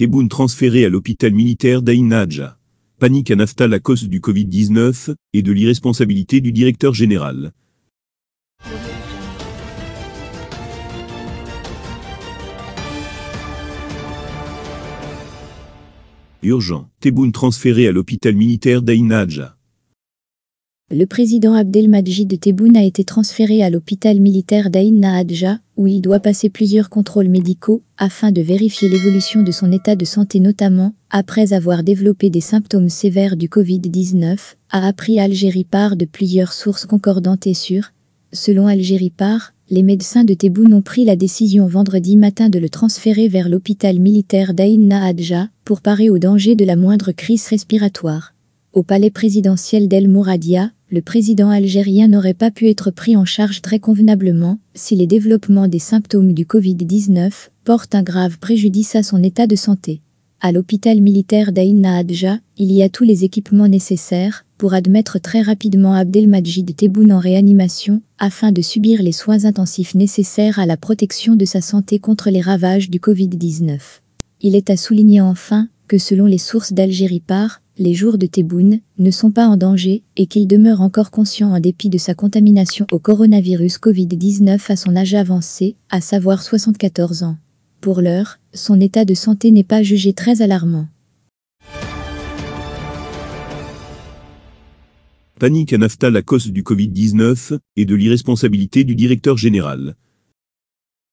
Tebboune transféré à l'hôpital militaire d'Aïn Panique à Naftal à cause du Covid-19 et de l'irresponsabilité du directeur général. Urgent. Tebboune transféré à l'hôpital militaire d'Aïn le président Abdelmadjid Tebboune a été transféré à l'hôpital militaire d'Aïn Nahadja, où il doit passer plusieurs contrôles médicaux afin de vérifier l'évolution de son état de santé notamment après avoir développé des symptômes sévères du Covid-19, a appris Algérie par de plusieurs sources concordantes et sûres. Selon Algérie par, les médecins de Tebboune ont pris la décision vendredi matin de le transférer vers l'hôpital militaire d'Aïn Nahadja pour parer au danger de la moindre crise respiratoire. Au palais présidentiel d'El Mouradia, le président algérien n'aurait pas pu être pris en charge très convenablement si les développements des symptômes du Covid-19 portent un grave préjudice à son état de santé. À l'hôpital militaire d'Aïn Nahadja, il y a tous les équipements nécessaires pour admettre très rapidement Abdelmajid Tebboune en réanimation afin de subir les soins intensifs nécessaires à la protection de sa santé contre les ravages du Covid-19. Il est à souligner enfin que selon les sources d'Algérie par, les jours de Tebboune ne sont pas en danger et qu'il demeure encore conscient en dépit de sa contamination au coronavirus Covid-19 à son âge avancé, à savoir 74 ans. Pour l'heure, son état de santé n'est pas jugé très alarmant. Panique à Naftal à cause du Covid-19 et de l'irresponsabilité du directeur général.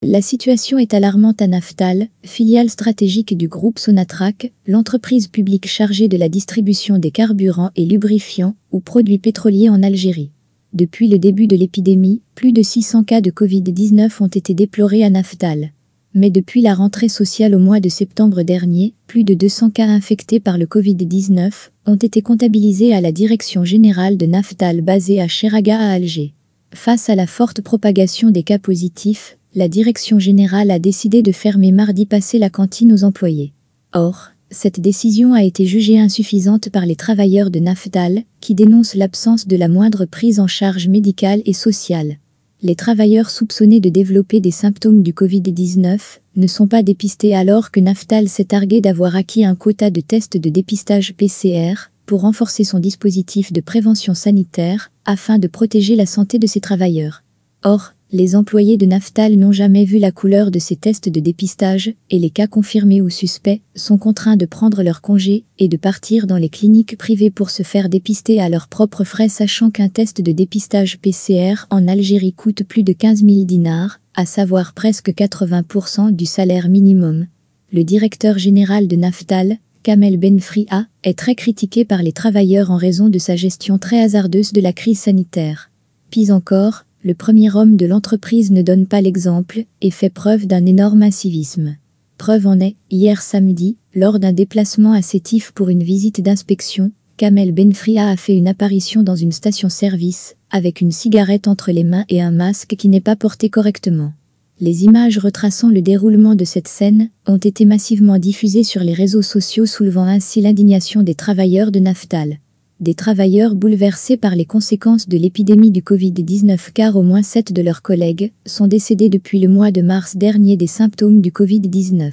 La situation est alarmante à Naftal, filiale stratégique du groupe Sonatrach, l'entreprise publique chargée de la distribution des carburants et lubrifiants ou produits pétroliers en Algérie. Depuis le début de l'épidémie, plus de 600 cas de Covid-19 ont été déplorés à Naftal. Mais depuis la rentrée sociale au mois de septembre dernier, plus de 200 cas infectés par le Covid-19 ont été comptabilisés à la direction générale de Naftal basée à Cheraga à Alger. Face à la forte propagation des cas positifs, la direction générale a décidé de fermer mardi passé la cantine aux employés. Or, cette décision a été jugée insuffisante par les travailleurs de Naftal, qui dénoncent l'absence de la moindre prise en charge médicale et sociale. Les travailleurs soupçonnés de développer des symptômes du Covid-19 ne sont pas dépistés alors que NAFTAL s'est targué d'avoir acquis un quota de tests de dépistage PCR pour renforcer son dispositif de prévention sanitaire afin de protéger la santé de ses travailleurs. Or, les employés de Naftal n'ont jamais vu la couleur de ces tests de dépistage et les cas confirmés ou suspects sont contraints de prendre leur congé et de partir dans les cliniques privées pour se faire dépister à leurs propres frais sachant qu'un test de dépistage PCR en Algérie coûte plus de 15 000 dinars, à savoir presque 80% du salaire minimum. Le directeur général de Naftal, Kamel Benfriha, est très critiqué par les travailleurs en raison de sa gestion très hasardeuse de la crise sanitaire. Pis encore, le premier homme de l'entreprise ne donne pas l'exemple et fait preuve d'un énorme incivisme. Preuve en est, hier samedi, lors d'un déplacement à Sétif pour une visite d'inspection, Kamel Benfria a fait une apparition dans une station-service, avec une cigarette entre les mains et un masque qui n'est pas porté correctement. Les images retraçant le déroulement de cette scène ont été massivement diffusées sur les réseaux sociaux soulevant ainsi l'indignation des travailleurs de Naftal des travailleurs bouleversés par les conséquences de l'épidémie du Covid-19 car au moins 7 de leurs collègues sont décédés depuis le mois de mars dernier des symptômes du Covid-19.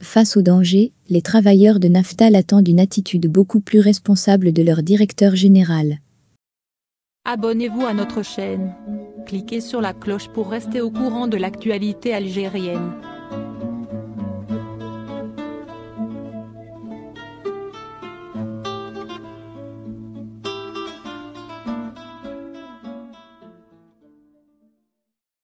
Face au danger, les travailleurs de Naftal attendent une attitude beaucoup plus responsable de leur directeur général. Abonnez-vous à notre chaîne. Cliquez sur la cloche pour rester au courant de l'actualité algérienne.